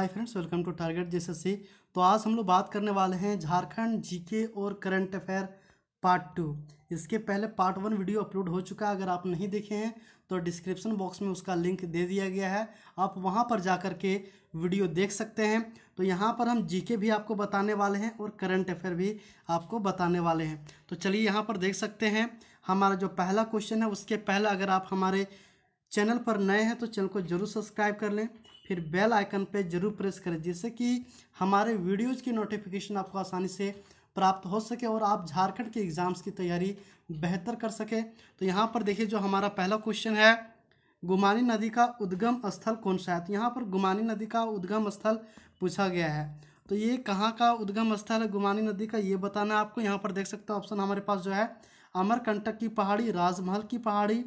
hi friends welcome to target JSSC तो आज हम लोग बात करने वाले हैं झारखंड जीके और करंट अफेयर पार्ट टू इसके पहले पार्ट वन वीडियो अपलोड हो चुका है अगर आप नहीं देखे हैं तो डिस्क्रिप्शन बॉक्स में उसका लिंक दे दिया गया है आप वहां पर जा कर के वीडियो देख सकते हैं तो यहाँ पर हम जीके भी आपको बताने वाले हैं और करंट अफेयर भी आपको बताने वाले हैं तो चलिए यहाँ पर देख सकते हैं हमारा जो पहला क्वेश्चन है उसके पहले अगर आप हमारे चैनल पर नए हैं तो चैनल को जरूर सब्सक्राइब कर लें फिर बेल आइकन पे जरूर प्रेस करें जिससे कि हमारे वीडियोज़ की नोटिफिकेशन आपको आसानी से प्राप्त हो सके और आप झारखंड के एग्ज़ाम्स की तैयारी बेहतर कर सकें तो यहाँ पर देखिए जो हमारा पहला क्वेश्चन है गुमानी नदी का उद्गम स्थल कौन सा है तो यहाँ पर गुमानी नदी का उद्गम स्थल पूछा गया है तो ये कहाँ का उद्गम स्थल है गुमानी नदी का ये बताना है आपको यहाँ पर देख सकते हो ऑप्शन हमारे पास जो है अमरकंटक की पहाड़ी राजमहल की पहाड़ी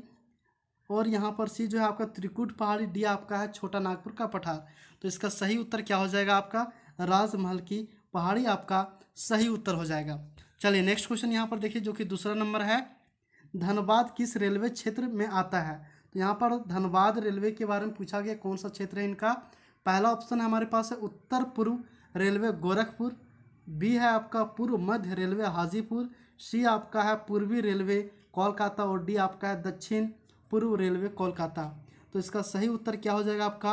और यहाँ पर सी जो है आपका त्रिकुट पहाड़ी डी आपका है छोटा नागपुर का पठार तो इसका सही उत्तर क्या हो जाएगा आपका राजमहल की पहाड़ी आपका सही उत्तर हो जाएगा चलिए नेक्स्ट क्वेश्चन यहाँ पर देखिए जो कि दूसरा नंबर है धनबाद किस रेलवे क्षेत्र में आता है तो यहाँ पर धनबाद रेलवे के बारे में पूछा गया कौन सा क्षेत्र है इनका पहला ऑप्शन हमारे पास है उत्तर पूर्व रेलवे गोरखपुर बी है आपका पूर्व मध्य रेलवे हाजीपुर सी आपका है पूर्वी रेलवे कोलकाता और डी आपका है दक्षिण पूर्व रेलवे कोलकाता तो इसका सही उत्तर क्या हो जाएगा आपका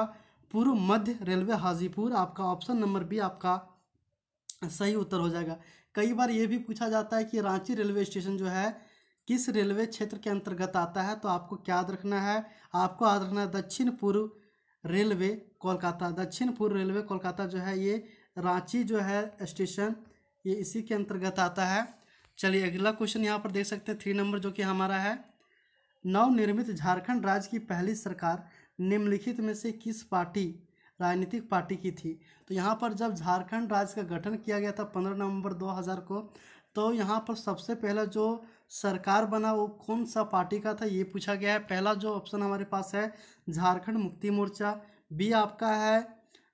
पूर्व मध्य रेलवे हाजीपुर आपका ऑप्शन नंबर बी आपका सही उत्तर हो जाएगा कई बार ये भी पूछा जाता है कि रांची रेलवे स्टेशन जो है किस रेलवे क्षेत्र के अंतर्गत आता है तो आपको क्या याद रखना है आपको याद रखना है दक्षिण पूर्व रेलवे कोलकाता दक्षिण पूर्व रेलवे कोलकाता जो है ये रांची जो है स्टेशन ये इसी के अंतर्गत आता है चलिए अगला क्वेश्चन यहाँ पर देख सकते हैं थ्री नंबर जो कि हमारा है नवनिर्मित झारखंड राज्य की पहली सरकार निम्नलिखित में से किस पार्टी राजनीतिक पार्टी की थी तो यहाँ पर जब झारखंड राज्य का गठन किया गया था पंद्रह नवंबर 2000 को तो यहाँ पर सबसे पहला जो सरकार बना वो कौन सा पार्टी का था ये पूछा गया है पहला जो ऑप्शन हमारे पास है झारखंड मुक्ति मोर्चा बी आपका है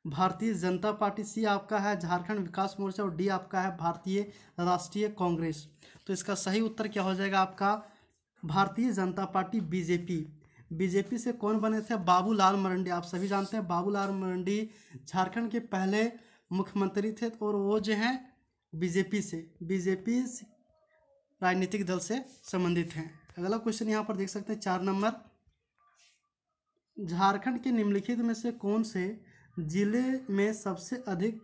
भारतीय जनता पार्टी सी आपका है झारखंड विकास मोर्चा और डी आपका है भारतीय राष्ट्रीय कांग्रेस तो इसका सही उत्तर क्या हो जाएगा आपका भारतीय जनता पार्टी बीजेपी बीजेपी से कौन बने थे बाबूलाल मरंडी आप सभी जानते हैं बाबूलाल मरंडी झारखंड के पहले मुख्यमंत्री थे और वो जो हैं बीजेपी से बीजेपी राजनीतिक दल से संबंधित हैं अगला क्वेश्चन यहाँ पर देख सकते हैं चार नंबर झारखंड के निम्नलिखित में से कौन से जिले में सबसे अधिक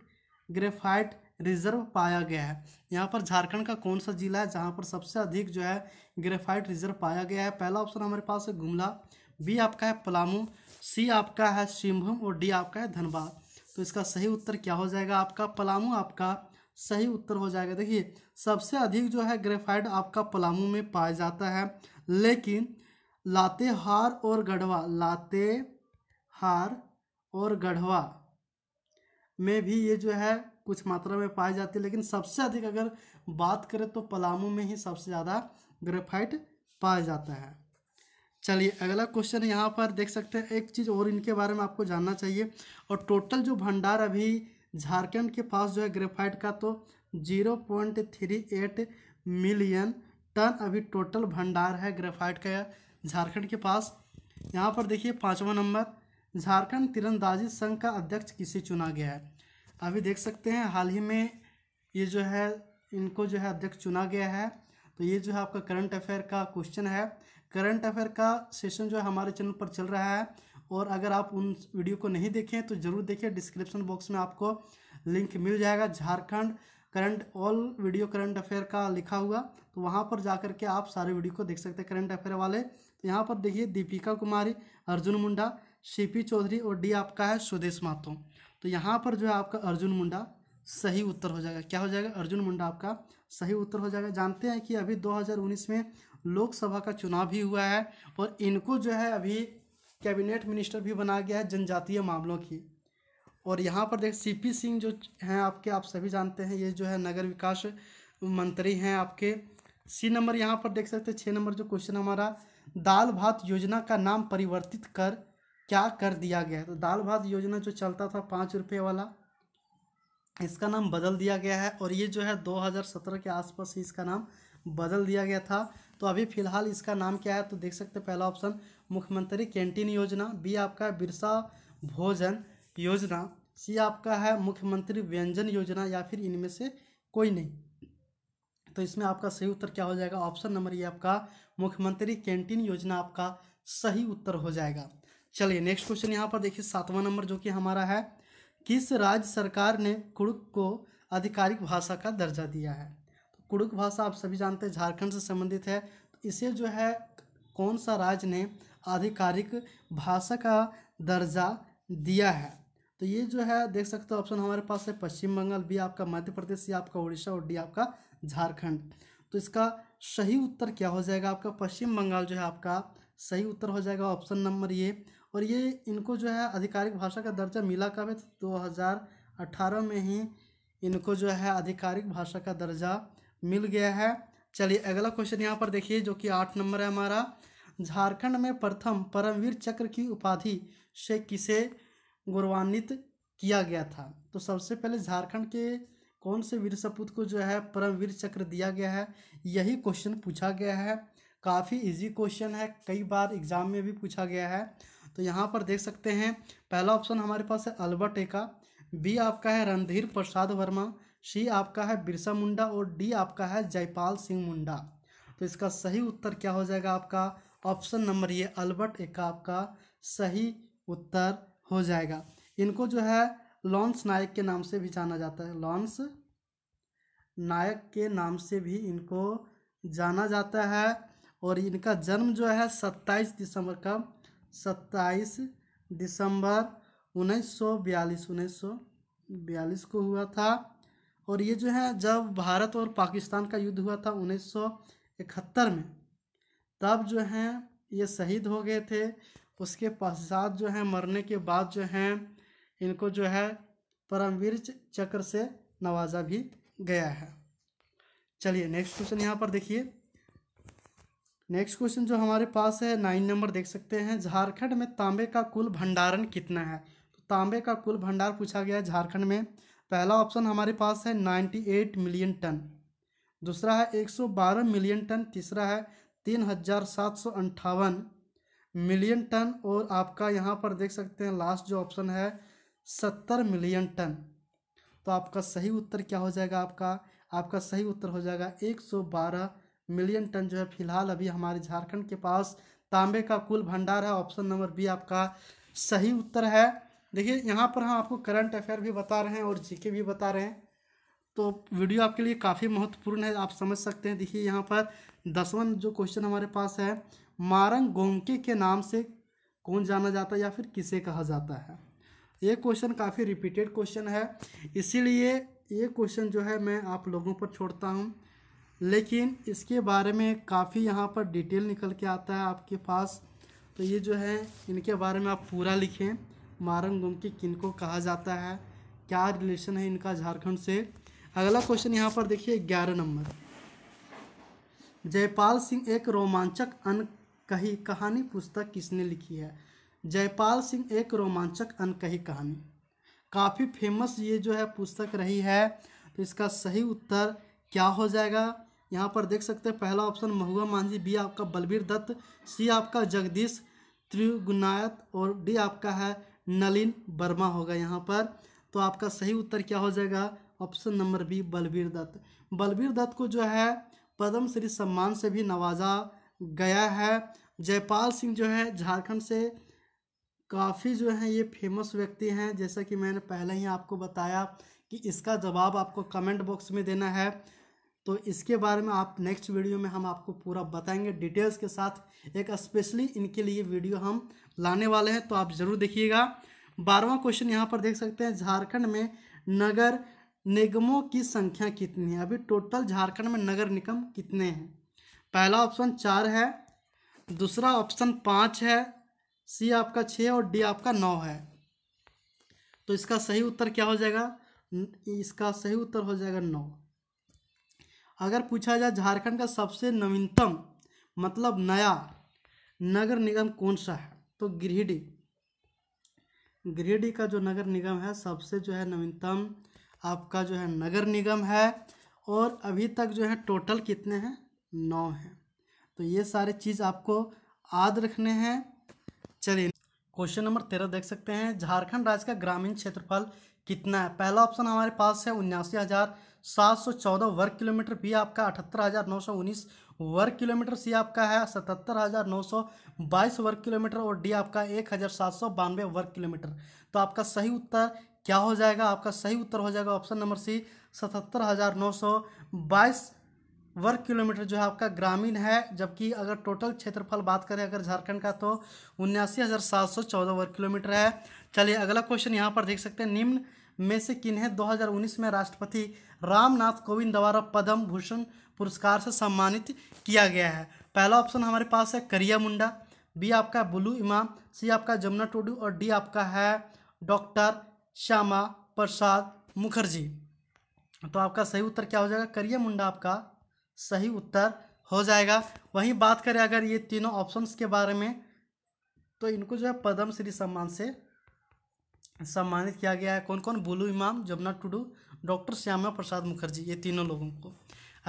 ग्रेफाइट रिजर्व पाया गया है यहाँ पर झारखंड का कौन सा जिला है जहाँ पर सबसे अधिक जो है ग्रेफाइट रिजर्व पाया गया है पहला ऑप्शन हमारे पास है गुमला बी आपका है पलामू सी आपका है सिंहभूम और डी आपका है धनबाद तो इसका सही उत्तर क्या हो जाएगा आपका पलामू आपका सही उत्तर हो जाएगा देखिए सबसे अधिक जो है ग्रेफाइट आपका पलामू में पाया जाता है लेकिन लातेहार और गढ़वा लातेहार और गढ़वा में भी ये जो है कुछ मात्रा में पाई जाती है लेकिन सबसे अधिक अगर बात करें तो पलामू में ही सबसे ज़्यादा ग्रेफाइट पाया जाता है चलिए अगला क्वेश्चन यहाँ पर देख सकते हैं एक चीज़ और इनके बारे में आपको जानना चाहिए और टोटल जो भंडार अभी झारखंड के पास जो है ग्रेफाइट का तो zero point three eight million ton अभी टोटल भंडार है ग्रेफाइट का झारखंड के पास यहाँ पर देखिए पाँचवा नंबर झारखंड तीरंदाजी संघ का अध्यक्ष किसे चुना गया है अभी देख सकते हैं हाल ही में ये जो है इनको जो है अध्यक्ष चुना गया है तो ये जो है आपका करंट अफेयर का क्वेश्चन है करंट अफेयर का सेशन जो है हमारे चैनल पर चल रहा है और अगर आप उन वीडियो को नहीं देखें तो ज़रूर देखिए डिस्क्रिप्शन बॉक्स में आपको लिंक मिल जाएगा Jharkhand current all video current affair का लिखा हुआ तो वहाँ पर जा के आप सारे वीडियो को देख सकते हैं करंट अफेयर वाले तो यहाँ पर देखिए दीपिका कुमारी अर्जुन मुंडा सीपी चौधरी और डी आपका है सुदेश माथो तो यहाँ पर जो है आपका अर्जुन मुंडा सही उत्तर हो जाएगा क्या हो जाएगा अर्जुन मुंडा आपका सही उत्तर हो जाएगा जानते हैं कि अभी 2019 में लोकसभा का चुनाव भी हुआ है और इनको जो है अभी कैबिनेट मिनिस्टर भी बनाया गया है जनजातीय मामलों की और यहाँ पर देख पी सिंह जो हैं आपके आप सभी जानते हैं ये जो है नगर विकास मंत्री हैं आपके सी नंबर यहाँ पर देख सकते हैं छः नंबर जो क्वेश्चन हमारा दाल भात योजना का नाम परिवर्तित कर क्या कर दिया गया है तो दाल भात योजना जो चलता था पाँच रुपये वाला इसका नाम बदल दिया गया है और ये जो है 2017 के आसपास ही इसका नाम बदल दिया गया था तो अभी फ़िलहाल इसका नाम क्या है तो देख सकते पहला ऑप्शन मुख्यमंत्री कैंटीन योजना बी आपका है बिरसा भोजन योजना सी आपका है मुख्यमंत्री व्यंजन योजना या फिर इनमें से कोई नहीं तो इसमें आपका सही उत्तर क्या हो जाएगा ऑप्शन नंबर ये आपका मुख्यमंत्री कैंटीन योजना आपका सही उत्तर हो जाएगा चलिए नेक्स्ट क्वेश्चन यहाँ पर देखिए सातवां नंबर जो कि हमारा है किस राज्य सरकार ने कुड़ुक को आधिकारिक भाषा का दर्जा दिया है तो कुड़ुक भाषा आप सभी जानते हैं झारखंड से संबंधित है तो इसे जो है कौन सा राज्य ने आधिकारिक भाषा का दर्जा दिया है तो ये जो है देख सकते हो ऑप्शन हमारे पास है पश्चिम बंगाल बी आपका मध्य प्रदेश सी आपका उड़ीसा और डी आपका झारखंड तो इसका सही उत्तर क्या हो जाएगा आपका पश्चिम बंगाल जो है आपका सही उत्तर हो जाएगा ऑप्शन नंबर ये और ये इनको जो है आधिकारिक भाषा का दर्जा मिला कब है तो दो हज़ार में ही इनको जो है आधिकारिक भाषा का दर्जा मिल गया है चलिए अगला क्वेश्चन यहाँ पर देखिए जो कि आठ नंबर है हमारा झारखंड में प्रथम परमवीर चक्र की उपाधि से किसे गौरवान्वित किया गया था तो सबसे पहले झारखंड के कौन से वीर सपूत को जो है परमवीर चक्र दिया गया है यही क्वेश्चन पूछा गया है काफ़ी इजी क्वेश्चन है कई बार एग्ज़ाम में भी पूछा गया है तो यहाँ पर देख सकते हैं पहला ऑप्शन हमारे पास है अल्बर्ट एक्का बी आपका है रणधीर प्रसाद वर्मा सी आपका है बिरसा मुंडा और डी आपका है जयपाल सिंह मुंडा तो इसका सही उत्तर क्या हो जाएगा आपका ऑप्शन नंबर ये अल्बर्ट एका आपका सही उत्तर हो जाएगा इनको जो है लॉन्स नायक के नाम से भी जाना जाता है लॉन्स नायक के नाम से भी इनको जाना जाता है और इनका जन्म जो है सत्ताईस दिसंबर का सत्ताईस दिसंबर उन्नीस सौ बयालीस उन्नीस सौ बयालीस को हुआ था और ये जो है जब भारत और पाकिस्तान का युद्ध हुआ था उन्नीस सौ इकहत्तर में तब जो है ये शहीद हो गए थे उसके पश्चात जो है मरने के बाद जो है इनको जो है परमवीर चक्र से नवाजा भी गया है चलिए नेक्स्ट क्वेश्चन यहाँ पर देखिए नेक्स्ट क्वेश्चन जो हमारे पास है नाइन नंबर देख सकते हैं झारखंड में तांबे का कुल भंडारण कितना है तो तांबे का कुल भंडार पूछा गया है झारखंड में पहला ऑप्शन हमारे पास है नाइन्टी एट मिलियन टन दूसरा है एक सौ बारह मिलियन टन तीसरा है तीन हजार सात सौ अंठावन मिलियन टन और आपका यहाँ पर देख सकते हैं लास्ट जो ऑप्शन है सत्तर मिलियन टन तो आपका सही उत्तर क्या हो जाएगा आपका आपका सही उत्तर हो जाएगा एक सौ बारह मिलियन टन जो है फिलहाल अभी हमारे झारखंड के पास तांबे का कुल भंडार है ऑप्शन नंबर बी आपका सही उत्तर है देखिए यहाँ पर हम आपको करंट अफेयर भी बता रहे हैं और जीके भी बता रहे हैं तो वीडियो आपके लिए काफ़ी महत्वपूर्ण है आप समझ सकते हैं देखिए यहाँ पर दसवन जो क्वेश्चन हमारे पास है मारंग गोमके के नाम से कौन जाना जाता है या फिर किसे कहा जाता है ये क्वेश्चन काफ़ी रिपीटेड क्वेश्चन है इसीलिए ये क्वेश्चन जो है मैं आप लोगों पर छोड़ता हूँ लेकिन इसके बारे में काफ़ी यहाँ पर डिटेल निकल के आता है आपके पास तो ये जो है इनके बारे में आप पूरा लिखें मारंग गुमकी किन को कहा जाता है क्या रिलेशन है इनका झारखंड से अगला क्वेश्चन यहाँ पर देखिए ग्यारह नंबर जयपाल सिंह एक रोमांचक अन कही कहानी पुस्तक किसने लिखी है जयपाल सिंह एक रोमांचक अन कही कहानी काफ़ी फेमस ये जो है पुस्तक रही है तो इसका सही उत्तर क्या हो जाएगा यहाँ पर देख सकते हैं पहला ऑप्शन महुआ मांझी बी आपका बलबीर दत्त सी आपका जगदीश त्रिगुनायत और डी आपका है नलिन वर्मा होगा यहाँ पर तो आपका सही उत्तर क्या हो जाएगा option number B Balbir Dutt Balbir Dutt को जो है पद्म श्री सम्मान से भी नवाजा गया है जयपाल सिंह जो है झारखंड से काफ़ी जो है ये फेमस व्यक्ति हैं जैसा कि मैंने पहले ही आपको बताया कि इसका जवाब आपको कमेंट बॉक्स में देना है तो इसके बारे में आप नेक्स्ट वीडियो में हम आपको पूरा बताएंगे डिटेल्स के साथ एक स्पेशली इनके लिए वीडियो हम लाने वाले हैं तो आप ज़रूर देखिएगा बारहवा क्वेश्चन यहाँ पर देख सकते हैं झारखंड में नगर निगमों की संख्या कितनी है अभी टोटल झारखंड में नगर निगम कितने हैं पहला ऑप्शन चार है दूसरा ऑप्शन पाँच है सी आपका छः और डी आपका नौ है तो इसका सही उत्तर क्या हो जाएगा इसका सही उत्तर हो जाएगा नौ अगर पूछा जाए झारखंड का सबसे नवीनतम मतलब नया नगर निगम कौन सा है तो गिरिडीह गिरिडीह का जो नगर निगम है सबसे जो है नवीनतम आपका जो है नगर निगम है और अभी तक जो है टोटल कितने हैं नौ हैं तो ये सारे चीज़ आपको याद रखने हैं चलिए क्वेश्चन नंबर तेरह देख सकते हैं झारखंड राज्य का ग्रामीण क्षेत्रफल कितना है पहला ऑप्शन हमारे पास है उन्यासी हज़ार 714 वर्ग किलोमीटर बी आपका अठहत्तर हज़ार नौ सौ उन्नीस वर्ग किलोमीटर सी आपका है सतहत्तर हज़ार नौ सौ बाईस वर्ग किलोमीटर और डी आपका एक हज़ार सात सौ बानवे वर्ग किलोमीटर तो आपका सही उत्तर क्या हो जाएगा आपका सही उत्तर हो जाएगा ऑप्शन नंबर सी सतहत्तर हज़ार नौ सौ बाईस वर्ग किलोमीटर जो है आपका ग्रामीण है जबकि अगर टोटल क्षेत्रफल बात करें अगर झारखंड का तो उन्यासी हज़ार सात सौ चौदह वर्ग किलोमीटर है चलिए अगला क्वेश्चन यहाँ पर देख सकते हैं निम्न में से किन्हें 2019 में राष्ट्रपति रामनाथ कोविंद द्वारा पद्म भूषण पुरस्कार से सम्मानित किया गया है पहला ऑप्शन हमारे पास है करिया मुंडा बी आपका बुलू इमाम सी आपका जमुना टोडू और डी आपका है डॉक्टर श्यामा प्रसाद मुखर्जी तो आपका सही उत्तर क्या हो जाएगा करिया मुंडा आपका सही उत्तर हो जाएगा वहीं बात करें अगर ये तीनों ऑप्शंस के बारे में तो इनको जो है पद्म श्री सम्मान से सम्मानित किया गया है कौन कौन बोलू इमाम जमुना टुडू डॉक्टर श्यामा प्रसाद मुखर्जी ये तीनों लोगों को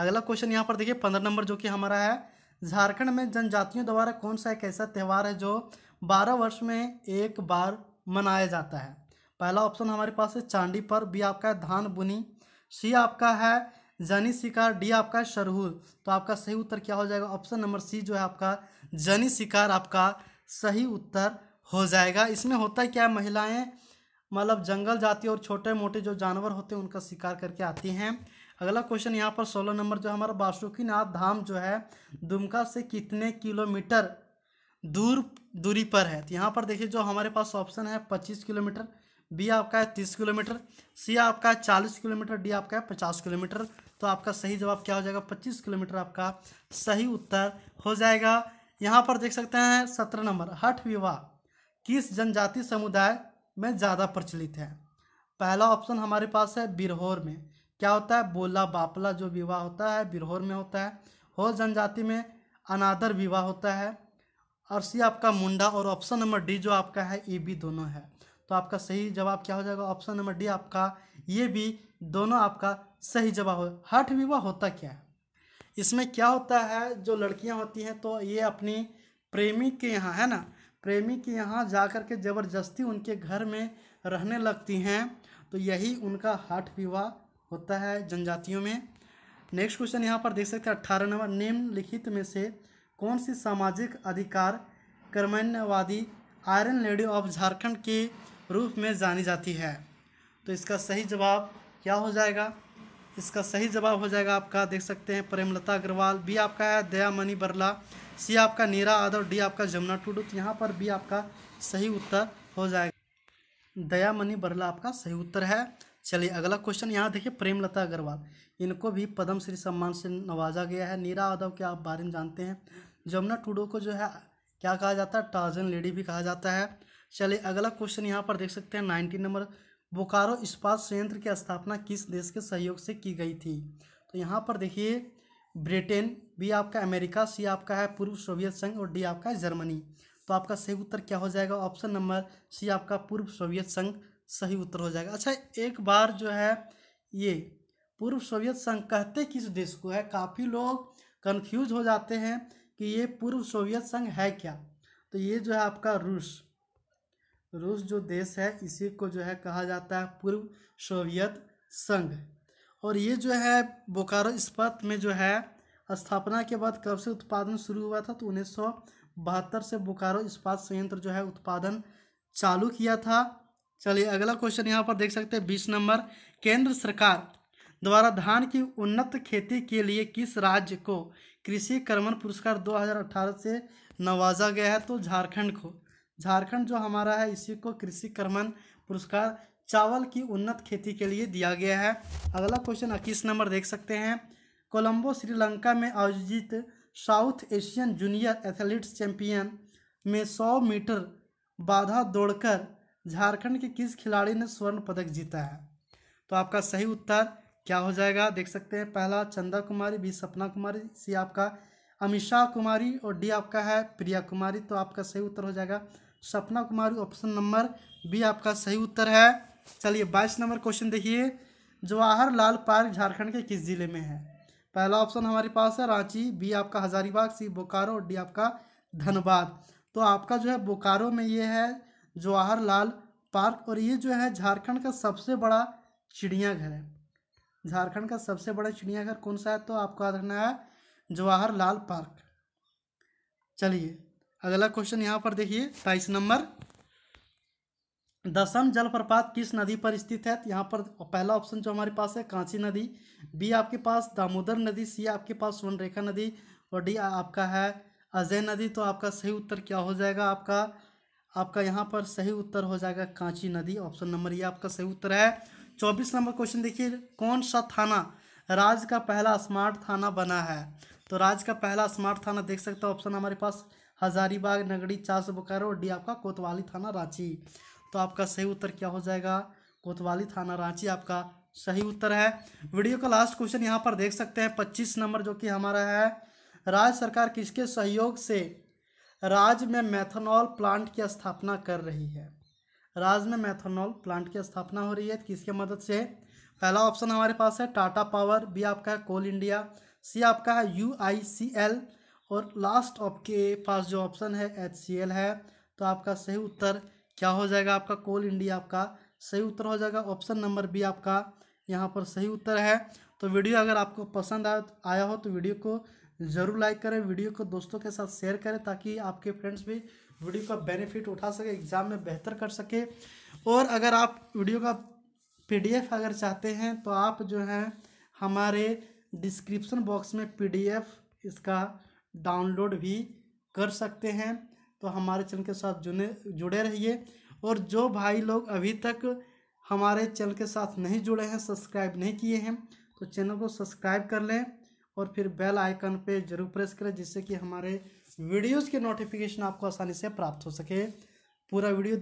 अगला क्वेश्चन यहाँ पर देखिए पंद्रह नंबर जो कि हमारा है झारखंड में जनजातियों द्वारा कौन सा एक ऐसा त्यौहार है जो बारह वर्ष में एक बार मनाया जाता है पहला ऑप्शन हमारे पास है चांदी पर बी आपका है धान बुनी सी आपका है जनी शिकार डी आपका है शरहुल तो आपका सही उत्तर क्या हो जाएगा ऑप्शन नंबर सी जो है आपका जनी शिकार आपका सही उत्तर हो जाएगा इसमें होता है क्या महिलाएं मतलब जंगल जाती है और छोटे मोटे जो जानवर होते हैं उनका शिकार करके आती हैं अगला क्वेश्चन यहाँ पर सोलह नंबर जो हमारा वासुकीनाथ धाम जो है दुमका से कितने किलोमीटर दूर दूरी पर है तो यहाँ पर देखिए जो हमारे पास ऑप्शन है पच्चीस किलोमीटर बी आपका है तीस किलोमीटर सी आपका है चालीस किलोमीटर डी आपका है पचास किलोमीटर तो आपका सही जवाब क्या हो जाएगा पच्चीस किलोमीटर आपका सही उत्तर हो जाएगा यहाँ पर देख सकते हैं सत्रह नंबर हठ विवाह किस जनजाति समुदाय में ज़्यादा प्रचलित है पहला ऑप्शन हमारे पास है बिरहोर में क्या होता है बोला बापला जो विवाह होता है बिरहोर में होता है हो जनजाति में अनादर विवाह होता है और सी आपका मुंडा और ऑप्शन नंबर डी जो आपका है ये भी दोनों है तो आपका सही जवाब क्या हो जाएगा ऑप्शन नंबर डी आपका ये भी दोनों आपका सही जवाब हो हठ विवाह होता क्या है इसमें क्या होता है जो लड़कियां होती हैं तो ये अपनी प्रेमी के यहाँ है ना प्रेमी के यहाँ जा कर के ज़बरदस्ती उनके घर में रहने लगती हैं तो यही उनका हाट विवाह होता है जनजातियों में नेक्स्ट क्वेश्चन यहाँ पर देख सकते हैं अट्ठारह नंबर निम्नलिखित में से कौन सी सामाजिक अधिकार कर्मण्यवादी आयरन लेडी ऑफ झारखंड के रूप में जानी जाती है तो इसका सही जवाब क्या हो जाएगा इसका सही जवाब हो जाएगा आपका देख सकते हैं प्रेमलता अग्रवाल बी आपका है दयामणि बरला सी आपका नीरा आदव डी आपका जमुना टूडू तो यहाँ पर भी आपका सही उत्तर हो जाएगा दयामणि बरला आपका सही उत्तर है चलिए अगला क्वेश्चन यहाँ देखिए प्रेमलता अग्रवाल इनको भी पद्म श्री सम्मान से नवाजा गया है नीरा यादव के आप बारे में जानते हैं जमुना टूडो को जो है क्या कहा जाता है टार्जन लेडी भी कहा जाता है चलिए अगला क्वेश्चन यहाँ पर देख सकते हैं नाइनटीन नंबर बोकारो इस्पात संयंत्र की स्थापना किस देश के सहयोग से की गई थी तो यहाँ पर देखिए ब्रिटेन बी आपका अमेरिका सी आपका है पूर्व सोवियत संघ और डी आपका है जर्मनी तो आपका सही उत्तर क्या हो जाएगा ऑप्शन नंबर सी आपका पूर्व सोवियत संघ सही उत्तर हो जाएगा अच्छा एक बार जो है ये पूर्व सोवियत संघ कहते किस देश को है काफ़ी लोग कंफ्यूज हो जाते हैं कि ये पूर्व सोवियत संघ है क्या तो ये जो है आपका रूस रूस जो देश है इसी को जो है कहा जाता है पूर्व सोवियत संघ और ये जो है बोकारो इस्पात में जो है स्थापना के बाद कब से उत्पादन शुरू हुआ था तो उन्नीस बहत्तर से बोकारो इस्पात संयंत्र जो है उत्पादन चालू किया था चलिए अगला क्वेश्चन यहाँ पर देख सकते हैं बीस नंबर केंद्र सरकार द्वारा धान की उन्नत खेती के लिए किस राज्य को कृषि कर्मण पुरस्कार 2018 से नवाजा गया है तो झारखंड को झारखंड जो हमारा है इसी को कृषि कर्मण पुरस्कार चावल की उन्नत खेती के लिए दिया गया है अगला क्वेश्चन इक्कीस नंबर देख सकते हैं कोलंबो श्रीलंका में आयोजित South Asian junior athletes champion में 100 मीटर बाधा दौड़कर झारखंड के किस खिलाड़ी ने स्वर्ण पदक जीता है तो आपका सही उत्तर क्या हो जाएगा देख सकते हैं पहला चंदा कुमारी बी सपना कुमारी सी आपका अमीषा कुमारी और डी आपका है प्रिया कुमारी तो आपका सही उत्तर हो जाएगा सपना कुमारी ऑप्शन नंबर बी आपका सही उत्तर है चलिए बाईस नंबर क्वेश्चन देखिए जवाहरलाल पार्क झारखंड के किस जिले में है पहला ऑप्शन हमारे पास है रांची बी आपका हजारीबाग सी बोकारो और डी आपका धनबाद तो आपका जो है बोकारो में ये है जवाहरलाल पार्क और ये जो है झारखंड का सबसे बड़ा चिड़ियाघर है झारखंड का सबसे बड़ा चिड़ियाघर कौन सा है तो आपका रहना है जवाहरलाल पार्क चलिए अगला क्वेश्चन यहाँ पर देखिए बाईस नंबर दसम जलप्रपात किस नदी पर स्थित है तो यहाँ पर पहला ऑप्शन जो हमारे पास है कांची नदी बी आपके पास दामोदर नदी सी आपके पास स्वर्णरेखा नदी और डी आपका है अजय नदी तो आपका सही उत्तर क्या हो जाएगा आपका आपका यहाँ पर सही उत्तर हो जाएगा कांची नदी ऑप्शन नंबर ये आपका सही उत्तर है चौबीस नंबर क्वेश्चन देखिए कौन सा थाना राज्य का पहला स्मार्ट थाना बना है तो राज्य का पहला स्मार्ट थाना देख सकते हो ऑप्शन हमारे पास हजारीबाग नगरी चार सौ बोकारो और डी आपका कोतवाली थाना रांची तो आपका सही उत्तर क्या हो जाएगा कोतवाली थाना रांची आपका सही उत्तर है वीडियो का लास्ट क्वेश्चन यहाँ पर देख सकते हैं पच्चीस नंबर जो कि हमारा है राज्य सरकार किसके सहयोग से राज्य में मैथनॉल प्लांट की स्थापना कर रही है राज्य में मैथनॉल प्लांट की स्थापना हो रही है तो किसके मदद से पहला ऑप्शन हमारे पास है टाटा पावर बी आपका है कोल इंडिया सी आपका है यू आई सी एल और लास्ट आपके पास जो ऑप्शन है एच सी एल है तो आपका सही उत्तर क्या हो जाएगा आपका कोल इंडिया आपका सही उत्तर हो जाएगा ऑप्शन नंबर बी आपका यहाँ पर सही उत्तर है तो वीडियो अगर आपको पसंद आया हो तो वीडियो को ज़रूर लाइक करें वीडियो को दोस्तों के साथ शेयर करें ताकि आपके फ्रेंड्स भी वीडियो का बेनिफिट उठा सके एग्ज़ाम में बेहतर कर सके और अगर आप वीडियो का पी अगर चाहते हैं तो आप जो हैं हमारे डिस्क्रिप्शन बॉक्स में पी इसका डाउनलोड भी कर सकते हैं तो हमारे चैनल के साथ जुड़े जुड़े रहिए और जो भाई लोग अभी तक हमारे चैनल के साथ नहीं जुड़े हैं सब्सक्राइब नहीं किए हैं तो चैनल को सब्सक्राइब कर लें और फिर बेल आइकन पे जरूर प्रेस करें जिससे कि हमारे वीडियोस के नोटिफिकेशन आपको आसानी से प्राप्त हो सके पूरा वीडियो